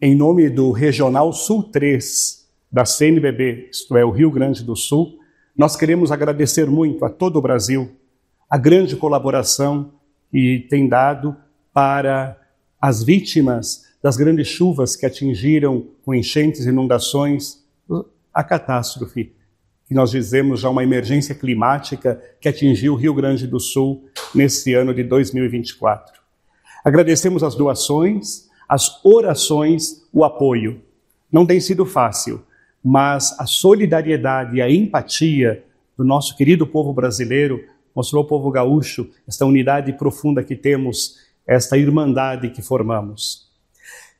em nome do Regional Sul 3 da CNBB, isto é, o Rio Grande do Sul, nós queremos agradecer muito a todo o Brasil a grande colaboração que tem dado para as vítimas das grandes chuvas que atingiram com enchentes, inundações, a catástrofe que nós dizemos já uma emergência climática que atingiu o Rio Grande do Sul nesse ano de 2024. Agradecemos as doações as orações, o apoio. Não tem sido fácil, mas a solidariedade e a empatia do nosso querido povo brasileiro mostrou ao povo gaúcho esta unidade profunda que temos, esta irmandade que formamos.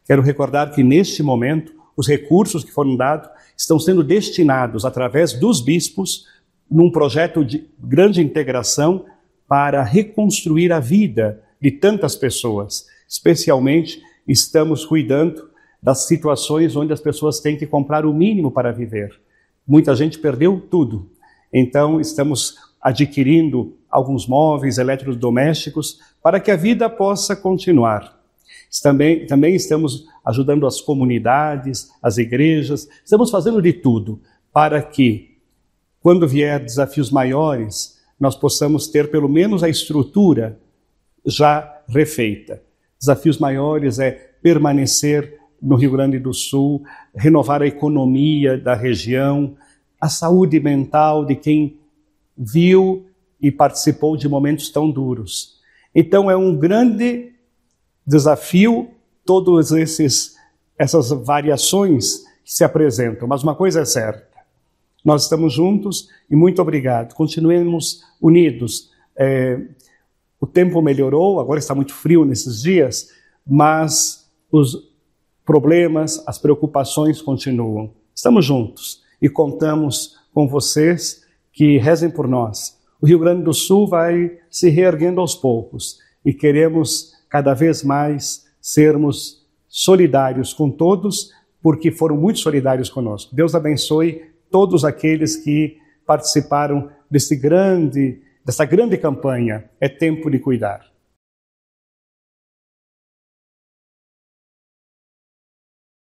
Quero recordar que neste momento os recursos que foram dados estão sendo destinados através dos bispos num projeto de grande integração para reconstruir a vida de tantas pessoas, especialmente estamos cuidando das situações onde as pessoas têm que comprar o mínimo para viver. Muita gente perdeu tudo. Então, estamos adquirindo alguns móveis eletrodomésticos para que a vida possa continuar. Também, também estamos ajudando as comunidades, as igrejas, estamos fazendo de tudo para que, quando vier desafios maiores, nós possamos ter pelo menos a estrutura já refeita desafios maiores é permanecer no Rio Grande do Sul, renovar a economia da região, a saúde mental de quem viu e participou de momentos tão duros. Então é um grande desafio todos esses essas variações que se apresentam, mas uma coisa é certa. Nós estamos juntos e muito obrigado. Continuemos unidos. É, o tempo melhorou, agora está muito frio nesses dias, mas os problemas, as preocupações continuam. Estamos juntos e contamos com vocês que rezem por nós. O Rio Grande do Sul vai se reerguendo aos poucos e queremos cada vez mais sermos solidários com todos, porque foram muito solidários conosco. Deus abençoe todos aqueles que participaram desse grande dessa grande campanha, é tempo de cuidar.